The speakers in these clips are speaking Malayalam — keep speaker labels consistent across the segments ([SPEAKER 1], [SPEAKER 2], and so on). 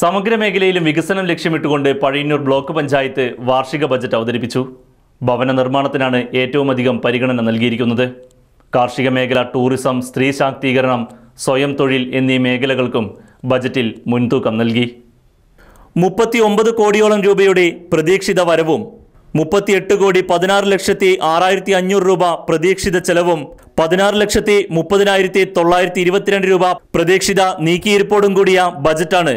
[SPEAKER 1] സമഗ്ര മേഖലയിലും വികസനം ലക്ഷ്യമിട്ടുകൊണ്ട് പഴയന്നൂർ ബ്ലോക്ക് പഞ്ചായത്ത് വാർഷിക ബജറ്റ് അവതരിപ്പിച്ചു ഭവന നിർമ്മാണത്തിനാണ് ഏറ്റവും അധികം പരിഗണന നൽകിയിരിക്കുന്നത് കാർഷിക മേഖല ടൂറിസം സ്ത്രീ ശാക്തീകരണം സ്വയം തൊഴിൽ എന്നീ മേഖലകൾക്കും ബജറ്റിൽ മുൻതൂക്കം നൽകി മുപ്പത്തി ഒമ്പത് കോടിയോളം രൂപയുടെ പ്രതീക്ഷിത വരവും മുപ്പത്തിയെട്ട് കോടി പതിനാറ് ലക്ഷത്തി ആറായിരത്തി അഞ്ഞൂറ് രൂപ പ്രതീക്ഷിത ചെലവും പതിനാറ് ലക്ഷത്തി മുപ്പതിനായിരത്തി തൊള്ളായിരത്തി ഇരുപത്തിരണ്ട് രൂപ പ്രതീക്ഷിത നീക്കിയിരിപ്പോടും കൂടിയ ബജറ്റാണ്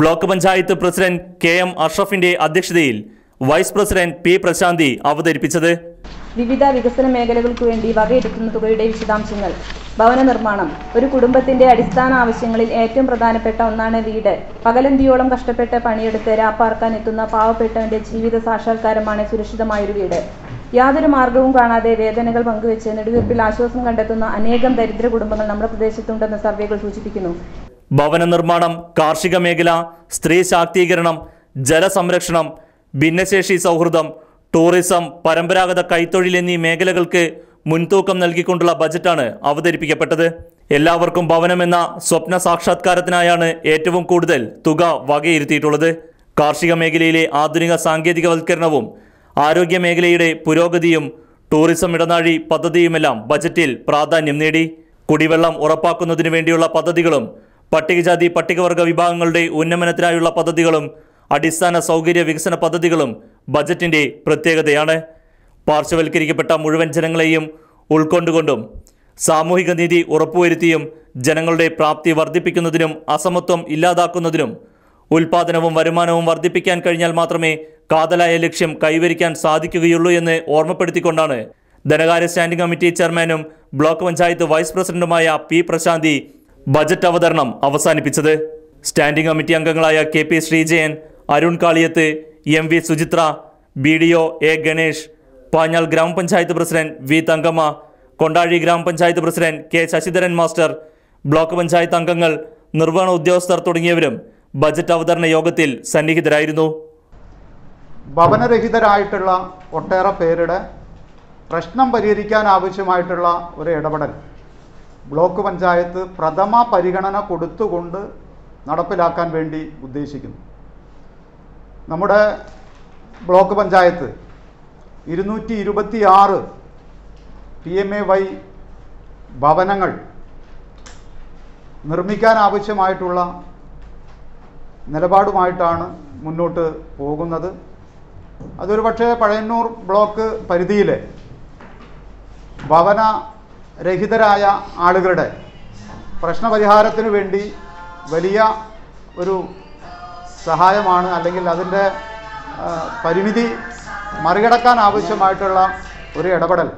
[SPEAKER 1] block panchayat president K M അഷ്റഫിന്റെ അധ്യക്ഷതയിൽ വൈസ് പ്രസിഡന്റ് പി പ്രശാന്തി അവതരിപ്പിച്ചത്
[SPEAKER 2] വിവിധ വികസന മേഖലകൾക്ക് വേണ്ടി വകയെടുക്കുന്ന തുകയുടെ വിശദാംശങ്ങൾ ഭവന നിർമ്മാണം ഒരു കുടുംബത്തിന്റെ അടിസ്ഥാന ആവശ്യങ്ങളിൽ ഏറ്റവും പ്രധാനപ്പെട്ട ഒന്നാണ് വീട് പകലന്തിയോളം കഷ്ടപ്പെട്ട് പണിയെടുത്ത് രാപ്പാർക്കാൻ എത്തുന്ന പാവപ്പെട്ടവന്റെ ജീവിത സാക്ഷാത്കാരമാണ് സുരക്ഷിതമായൊരു വീട് യാതൊരു മാർഗവും കാണാതെ വേദനകൾ പങ്കുവെച്ച് നെടുവീർപ്പിൽ ആശ്വാസം കണ്ടെത്തുന്ന അനേകം ദരിദ്ര കുടുംബങ്ങൾ നമ്മുടെ പ്രദേശത്തുണ്ടെന്ന് സർവേകൾ സൂചിപ്പിക്കുന്നു
[SPEAKER 1] ഭവന നിർമ്മാണം കാർഷിക മേഖല സ്ത്രീ ശാക്തീകരണം ജലസംരക്ഷണം ഭിന്നശേഷി സൗഹൃദം ടൂറിസം പരമ്പരാഗത കൈത്തൊഴിൽ എന്നീ മേഖലകൾക്ക് മുൻതൂക്കം നൽകിക്കൊണ്ടുള്ള ബജറ്റാണ് അവതരിപ്പിക്കപ്പെട്ടത് എല്ലാവർക്കും ഭവനമെന്ന സ്വപ്ന സാക്ഷാത്കാരത്തിനായാണ് ഏറ്റവും കൂടുതൽ തുക വകയിരുത്തിയിട്ടുള്ളത് കാർഷിക മേഖലയിലെ ആധുനിക സാങ്കേതികവൽക്കരണവും ആരോഗ്യ മേഖലയുടെ പുരോഗതിയും ടൂറിസം ഇടനാഴി പദ്ധതിയുമെല്ലാം ബജറ്റിൽ പ്രാധാന്യം നേടി കുടിവെള്ളം ഉറപ്പാക്കുന്നതിനു വേണ്ടിയുള്ള പദ്ധതികളും പട്ടികജാതി പട്ടികവർഗ വിഭാഗങ്ങളുടെ ഉന്നമനത്തിനായുള്ള പദ്ധതികളും അടിസ്ഥാന സൗകര്യ വികസന പദ്ധതികളും ബജറ്റിൻ്റെ പ്രത്യേകതയാണ് പാർശ്വവൽക്കരിക്കപ്പെട്ട മുഴുവൻ ജനങ്ങളെയും ഉൾക്കൊണ്ടുകൊണ്ടും സാമൂഹിക നീതി ഉറപ്പുവരുത്തിയും ജനങ്ങളുടെ പ്രാപ്തി വർദ്ധിപ്പിക്കുന്നതിനും അസമത്വം ഇല്ലാതാക്കുന്നതിനും ഉൽപാദനവും വരുമാനവും വർദ്ധിപ്പിക്കാൻ കഴിഞ്ഞാൽ മാത്രമേ കാതലായ ലക്ഷ്യം കൈവരിക്കാൻ സാധിക്കുകയുള്ളൂ എന്ന് ഓർമ്മപ്പെടുത്തിക്കൊണ്ടാണ് ധനകാര്യ സ്റ്റാൻഡിംഗ് കമ്മിറ്റി ചെയർമാനും ബ്ലോക്ക് പഞ്ചായത്ത് വൈസ് പ്രസിഡന്റുമായ പി പ്രശാന്തി ബജറ്റ് അവതരണം അവസാനിപ്പിച്ചത് സ്റ്റാൻഡിംഗ് കമ്മിറ്റി അംഗങ്ങളായ K P Sreejayan Arun Kaliyath M V Suchitra B D O A Ganesh Panjal ഗ്രാമപഞ്ചായത്ത് പ്രസിഡന്റ് വി തങ്കമ്മ കൊണ്ടാഴി ഗ്രാമപഞ്ചായത്ത് president K Sasidharan master block panchayat അംഗങ്ങൾ നിർവഹണ ഉദ്യോഗസ്ഥർ തുടങ്ങിയവരും ബജറ്റ് അവതരണ യോഗത്തിൽ സന്നിഹിതരായിരുന്നു
[SPEAKER 3] ഭവനരഹിതരായിട്ടുള്ള ഒട്ടേറെ പേരുടെ പ്രശ്നം പരിഹരിക്കാൻ ആവശ്യമായിട്ടുള്ള ഒരു ഇടപെടൽ ബ്ലോക്ക് പഞ്ചായത്ത് പ്രഥമ പരിഗണന കൊടുത്തുകൊണ്ട് നടപ്പിലാക്കാൻ വേണ്ടി ഉദ്ദേശിക്കുന്നു നമ്മുടെ ബ്ലോക്ക് പഞ്ചായത്ത് ഇരുന്നൂറ്റി ഇരുപത്തി ആറ് പി എം എ വൈ ഭവനങ്ങൾ നിർമ്മിക്കാൻ ആവശ്യമായിട്ടുള്ള നിലപാടുമായിട്ടാണ് മുന്നോട്ട് പോകുന്നത് അതൊരു പക്ഷേ പഴയന്നൂർ ബ്ലോക്ക് പരിധിയിലെ ഭവന രഹിതരായ ആളുകളുടെ പ്രശ്നപരിഹാരത്തിന് വേണ്ടി വലിയ ഒരു സഹായമാണ് അല്ലെങ്കിൽ അതിൻ്റെ പരിമിതി മറികടക്കാൻ ആവശ്യമായിട്ടുള്ള ഒരു ഇടപെടൽ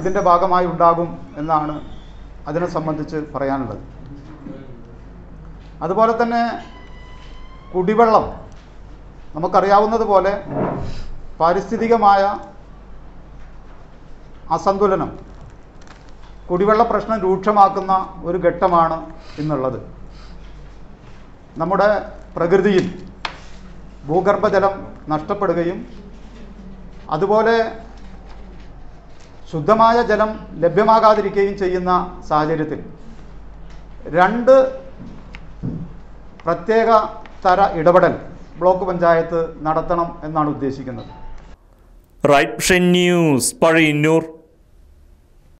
[SPEAKER 3] ഇതിൻ്റെ ഭാഗമായി ഉണ്ടാകും എന്നാണ് അതിനെ സംബന്ധിച്ച് പറയാനുള്ളത് അതുപോലെ തന്നെ കുടിവെള്ളം നമുക്കറിയാവുന്നതുപോലെ പാരിസ്ഥിതികമായ അസന്തുലനം കുടിവെള്ള പ്രശ്നം രൂക്ഷമാക്കുന്ന ഒരു ഘട്ടമാണ് ഇന്നുള്ളത് നമ്മുടെ പ്രകൃതിയിൽ ഭൂഗർഭജലം നഷ്ടപ്പെടുകയും അതുപോലെ ശുദ്ധമായ ജലം ലഭ്യമാകാതിരിക്കുകയും ചെയ്യുന്ന സാഹചര്യത്തിൽ രണ്ട് പ്രത്യേക തര ഇടപെടൽ ബ്ലോക്ക് പഞ്ചായത്ത് നടത്തണം എന്നാണ് ഉദ്ദേശിക്കുന്നത്
[SPEAKER 1] റൈറ്റ് ന്യൂസ് പഴയന്നൂർ